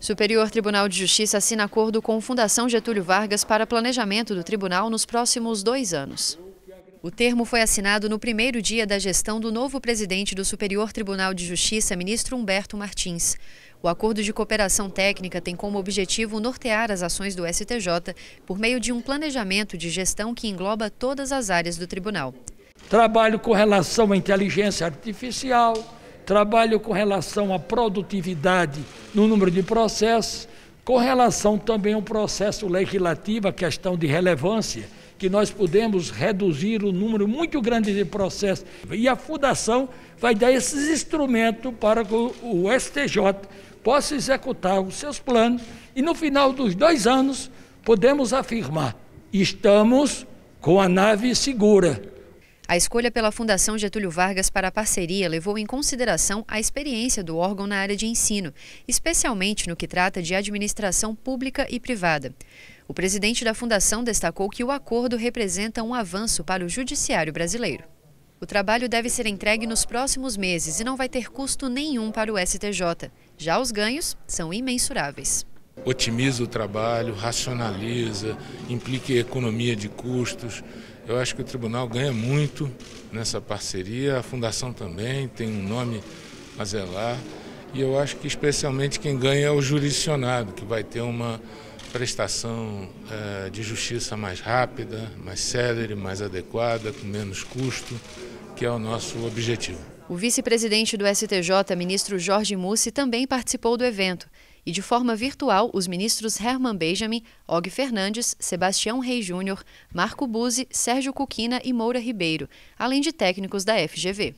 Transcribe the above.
Superior Tribunal de Justiça assina acordo com Fundação Getúlio Vargas para planejamento do tribunal nos próximos dois anos. O termo foi assinado no primeiro dia da gestão do novo presidente do Superior Tribunal de Justiça, ministro Humberto Martins. O acordo de cooperação técnica tem como objetivo nortear as ações do STJ por meio de um planejamento de gestão que engloba todas as áreas do tribunal. Trabalho com relação à inteligência artificial, trabalho com relação à produtividade no número de processos, com relação também ao processo legislativo, a questão de relevância, que nós podemos reduzir o um número muito grande de processos. E a Fundação vai dar esses instrumentos para que o STJ possa executar os seus planos e no final dos dois anos podemos afirmar: estamos com a nave segura. A escolha pela Fundação Getúlio Vargas para a parceria levou em consideração a experiência do órgão na área de ensino, especialmente no que trata de administração pública e privada. O presidente da Fundação destacou que o acordo representa um avanço para o judiciário brasileiro. O trabalho deve ser entregue nos próximos meses e não vai ter custo nenhum para o STJ. Já os ganhos são imensuráveis otimiza o trabalho, racionaliza, implica economia de custos. Eu acho que o tribunal ganha muito nessa parceria, a fundação também tem um nome a zelar. E eu acho que especialmente quem ganha é o jurisdicionado, que vai ter uma prestação eh, de justiça mais rápida, mais célere, mais adequada, com menos custo, que é o nosso objetivo. O vice-presidente do STJ, ministro Jorge Mussi, também participou do evento. E de forma virtual, os ministros Herman Benjamin, Og Fernandes, Sebastião Rei Júnior, Marco Buzzi, Sérgio Cuquina e Moura Ribeiro, além de técnicos da FGV.